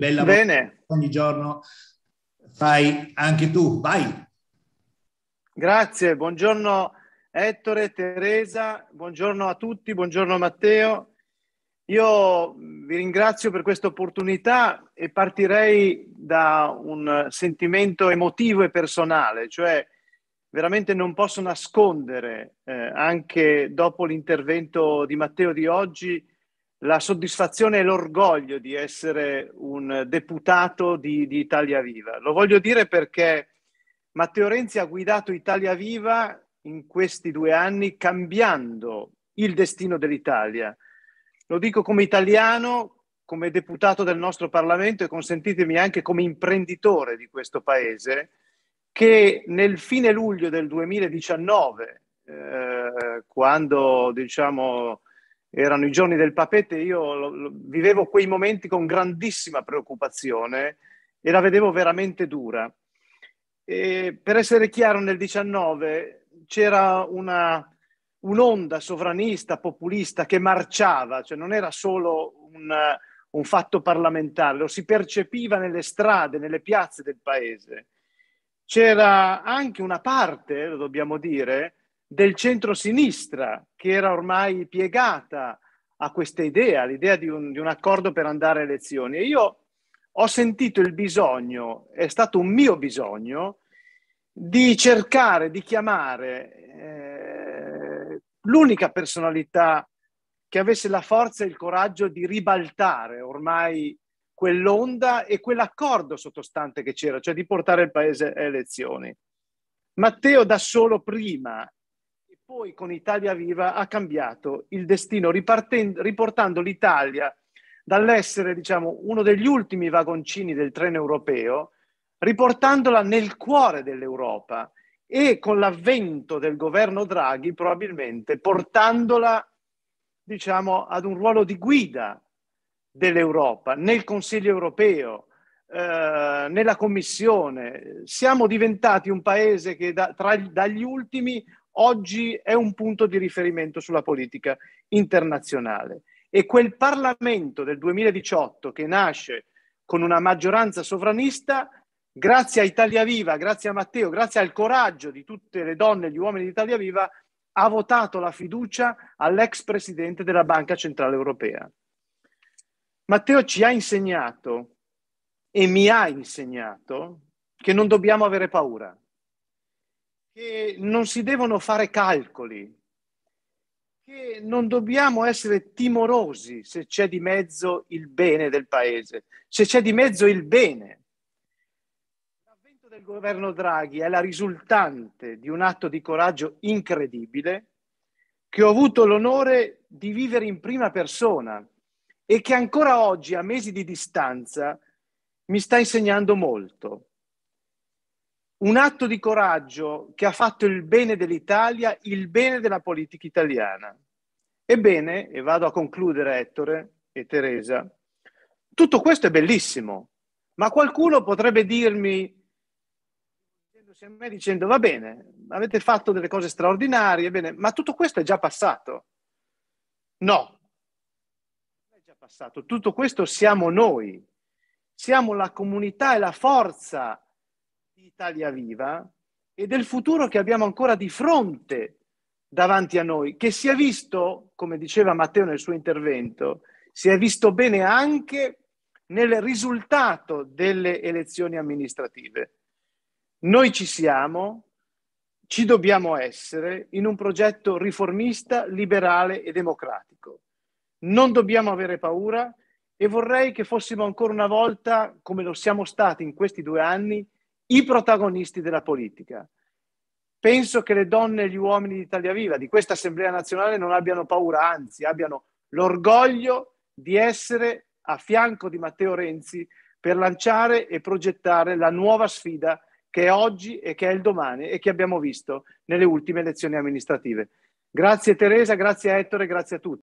Bella Bene. ogni giorno fai anche tu, vai. Grazie, buongiorno Ettore, Teresa, buongiorno a tutti, buongiorno Matteo. Io vi ringrazio per questa opportunità e partirei da un sentimento emotivo e personale, cioè veramente non posso nascondere, eh, anche dopo l'intervento di Matteo di oggi, la soddisfazione e l'orgoglio di essere un deputato di, di, Italia Viva. Lo voglio dire perché Matteo Renzi ha guidato Italia Viva in questi due anni cambiando il destino dell'Italia. Lo dico come italiano, come deputato del nostro Parlamento e consentitemi anche come imprenditore di questo Paese, che nel fine luglio del 2019, eh, quando diciamo erano i giorni del papete, io lo, lo, vivevo quei momenti con grandissima preoccupazione e la vedevo veramente dura. E per essere chiaro, nel 19 c'era una, un'onda sovranista, populista che marciava, cioè non era solo un, un fatto parlamentare, lo si percepiva nelle strade, nelle piazze del paese. C'era anche una parte, lo dobbiamo dire, del centro-sinistra che era ormai piegata a questa idea, l'idea di un, di un accordo per andare a elezioni. E io ho sentito il bisogno, è stato un mio bisogno, di cercare di chiamare eh, l'unica personalità che avesse la forza e il coraggio di ribaltare ormai quell'onda e quell'accordo sottostante che c'era, cioè di portare il paese a elezioni. Matteo da solo prima poi con Italia Viva ha cambiato il destino, riportando l'Italia dall'essere diciamo, uno degli ultimi vagoncini del treno europeo, riportandola nel cuore dell'Europa e con l'avvento del governo Draghi probabilmente portandola diciamo, ad un ruolo di guida dell'Europa, nel Consiglio europeo, eh, nella Commissione. Siamo diventati un paese che da, tra, dagli ultimi oggi è un punto di riferimento sulla politica internazionale e quel Parlamento del 2018 che nasce con una maggioranza sovranista, grazie a Italia Viva, grazie a Matteo, grazie al coraggio di tutte le donne e gli uomini di Italia Viva, ha votato la fiducia all'ex presidente della Banca Centrale Europea. Matteo ci ha insegnato e mi ha insegnato che non dobbiamo avere paura, che non si devono fare calcoli, che non dobbiamo essere timorosi se c'è di mezzo il bene del paese, se c'è di mezzo il bene. L'avvento del governo Draghi è la risultante di un atto di coraggio incredibile che ho avuto l'onore di vivere in prima persona e che ancora oggi, a mesi di distanza, mi sta insegnando molto un atto di coraggio che ha fatto il bene dell'Italia, il bene della politica italiana. Ebbene, e vado a concludere Ettore e Teresa, tutto questo è bellissimo, ma qualcuno potrebbe dirmi, dicendo va bene, avete fatto delle cose straordinarie, bene, ma tutto questo è già passato. No, non è già passato, tutto questo siamo noi, siamo la comunità e la forza di Italia Viva e del futuro che abbiamo ancora di fronte davanti a noi, che si è visto, come diceva Matteo nel suo intervento, si è visto bene anche nel risultato delle elezioni amministrative. Noi ci siamo, ci dobbiamo essere in un progetto riformista, liberale e democratico. Non dobbiamo avere paura e vorrei che fossimo ancora una volta, come lo siamo stati in questi due anni, i protagonisti della politica. Penso che le donne e gli uomini di Italia Viva, di questa Assemblea nazionale, non abbiano paura, anzi abbiano l'orgoglio di essere a fianco di Matteo Renzi per lanciare e progettare la nuova sfida che è oggi e che è il domani e che abbiamo visto nelle ultime elezioni amministrative. Grazie Teresa, grazie Ettore, grazie a tutti.